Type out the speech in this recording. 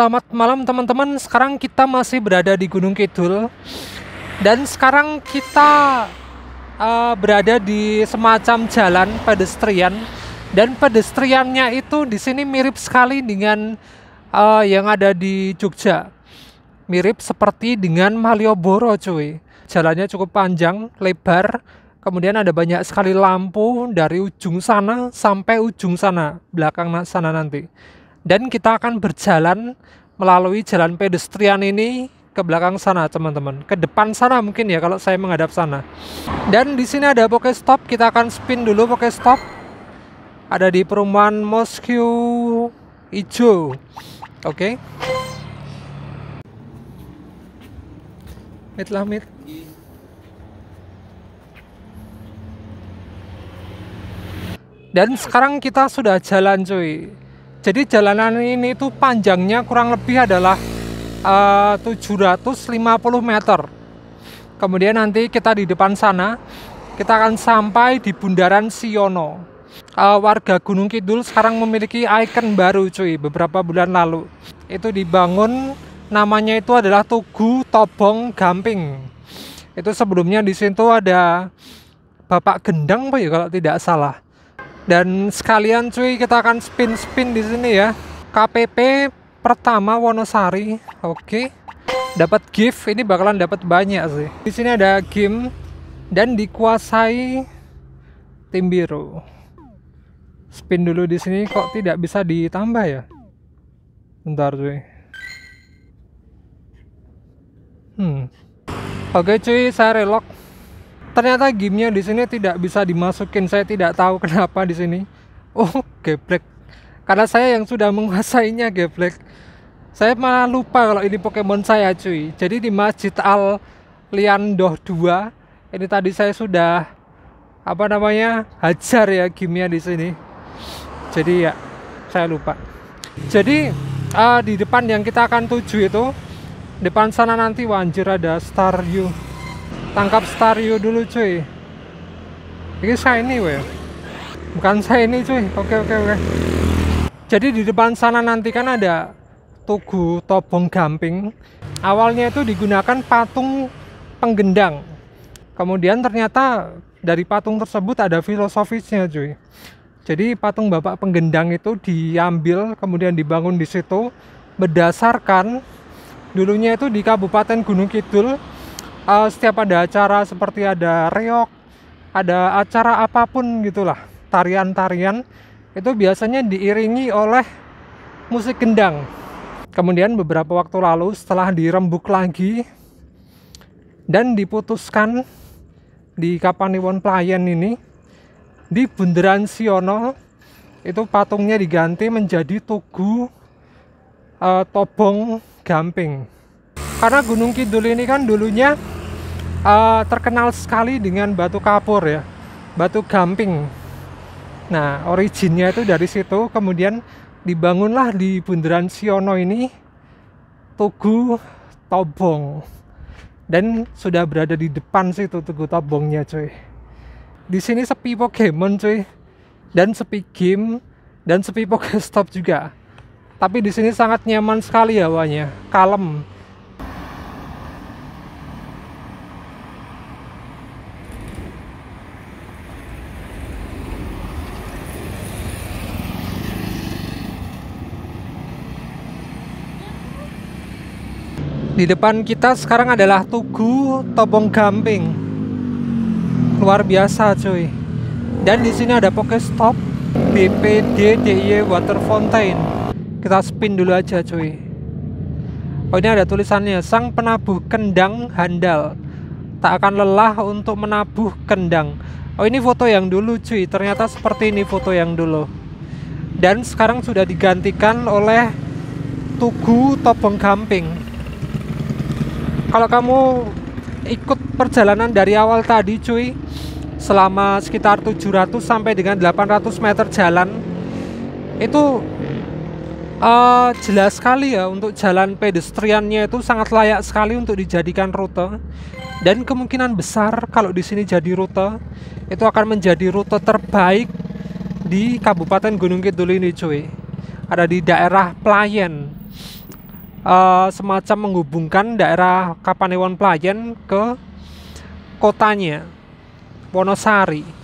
selamat malam teman-teman. Sekarang kita masih berada di Gunung Kidul dan sekarang kita uh, berada di semacam jalan pedestrian dan pedestriannya itu di sini mirip sekali dengan uh, yang ada di Jogja. Mirip seperti dengan Malioboro, cuy. Jalannya cukup panjang, lebar, kemudian ada banyak sekali lampu dari ujung sana sampai ujung sana, belakang sana nanti dan kita akan berjalan melalui jalan pedestrian ini ke belakang sana teman-teman ke depan sana mungkin ya kalau saya menghadap sana dan di sini ada stop. kita akan spin dulu stop. ada di perumahan Moscow Ijo oke okay. mit lah mit dan sekarang kita sudah jalan cuy jadi jalanan ini itu panjangnya kurang lebih adalah eh, uh, 750 meter. Kemudian nanti kita di depan sana kita akan sampai di Bundaran Siono. Uh, warga Gunung Kidul sekarang memiliki ikon baru cuy beberapa bulan lalu. Itu dibangun namanya itu adalah Tugu Tobong Gamping. Itu sebelumnya di situ ada Bapak Gendang Pak ya, kalau tidak salah dan sekalian cuy kita akan spin-spin di sini ya. KPP pertama Wonosari. Oke. Dapat gift ini bakalan dapat banyak sih. Di sini ada game dan dikuasai tim biru. Spin dulu di sini kok tidak bisa ditambah ya? Bentar cuy. Hmm. Oke cuy, saya relok ternyata gamenya di sini tidak bisa dimasukin saya tidak tahu kenapa di sini oh geblek karena saya yang sudah menguasainya geblek saya malah lupa kalau ini Pokemon saya cuy jadi di Masjid Al Liandoh 2 ini tadi saya sudah apa namanya hajar ya gamenya di sini jadi ya saya lupa jadi uh, di depan yang kita akan tuju itu depan sana nanti wanjir ada Star tangkap stario dulu cuy ini shiny weh bukan saya ini, cuy oke oke oke jadi di depan sana nanti kan ada tugu tobong gamping awalnya itu digunakan patung penggendang kemudian ternyata dari patung tersebut ada filosofisnya cuy jadi patung bapak penggendang itu diambil kemudian dibangun di situ berdasarkan dulunya itu di Kabupaten Gunung Kidul uh, setiap ada acara seperti ada reok, ada acara apapun gitulah, tarian-tarian itu biasanya diiringi oleh musik gendang. Kemudian beberapa waktu lalu setelah dirembuk lagi dan diputuskan di Kapaniwon Playen ini di Bundaran Siono itu patungnya diganti menjadi Tugu uh, Tobong Gamping. Karena Gunung Kidul ini kan dulunya uh, terkenal sekali dengan batu kapur ya, batu gamping. Nah, originnya itu dari situ, kemudian dibangunlah di Bundaran Siono ini Tugu Tobong. Dan sudah berada di depan situ Tugu Tobongnya, cuy. Di sini sepi Pokemon, cuy. Dan sepi game dan sepi Pokestop juga. Tapi di sini sangat nyaman sekali hawanya, ya, kalem di depan kita sekarang adalah Tugu Tobong Gamping luar biasa cuy dan di sini ada Pokestop BPD DIY Water Fountain kita spin dulu aja cuy oh ini ada tulisannya sang penabuh kendang handal tak akan lelah untuk menabuh kendang oh ini foto yang dulu cuy ternyata seperti ini foto yang dulu dan sekarang sudah digantikan oleh Tugu Tobong Gamping kalau kamu ikut perjalanan dari awal tadi cuy selama sekitar 700 sampai dengan 800 meter jalan itu uh, jelas sekali ya untuk jalan pedestriannya itu sangat layak sekali untuk dijadikan rute dan kemungkinan besar kalau di sini jadi rute itu akan menjadi rute terbaik di Kabupaten Gunung Kidul ini cuy ada di daerah Playen uh, semacam menghubungkan daerah Kapanewon Playen ke kotanya Wonosari